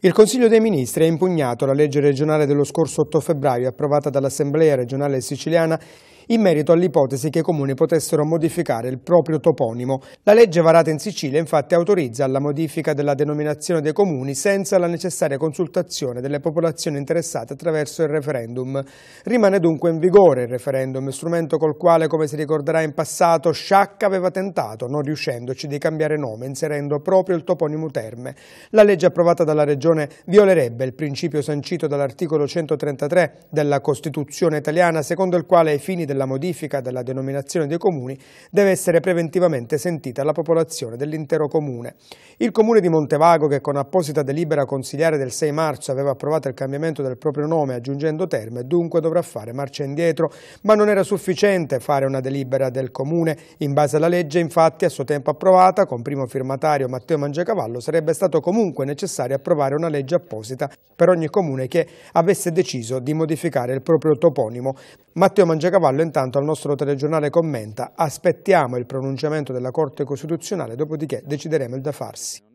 Il Consiglio dei Ministri ha impugnato la legge regionale dello scorso 8 febbraio approvata dall'Assemblea regionale siciliana in merito all'ipotesi che i comuni potessero modificare il proprio toponimo. La legge varata in Sicilia infatti autorizza la modifica della denominazione dei comuni senza la necessaria consultazione delle popolazioni interessate attraverso il referendum. Rimane dunque in vigore il referendum, strumento col quale, come si ricorderà in passato, Sciacca aveva tentato, non riuscendoci, di cambiare nome inserendo proprio il toponimo Terme. La legge approvata dalla regione Regione violerebbe il principio sancito dall'articolo 133 della Costituzione italiana, secondo il quale ai fini della modifica della denominazione dei comuni deve essere preventivamente sentita la popolazione dell'intero comune. Il comune di Montevago, che con apposita delibera consigliare del 6 marzo aveva approvato il cambiamento del proprio nome aggiungendo terme, dunque dovrà fare marcia indietro, ma non era sufficiente fare una delibera del comune. In base alla legge, infatti, a suo tempo approvata, con primo firmatario Matteo Mangiacavallo, sarebbe stato comunque necessario approvare una legge apposita per ogni comune che avesse deciso di modificare il proprio toponimo. Matteo Mangiacavallo intanto al nostro telegiornale commenta aspettiamo il pronunciamento della Corte Costituzionale, dopodiché decideremo il da farsi.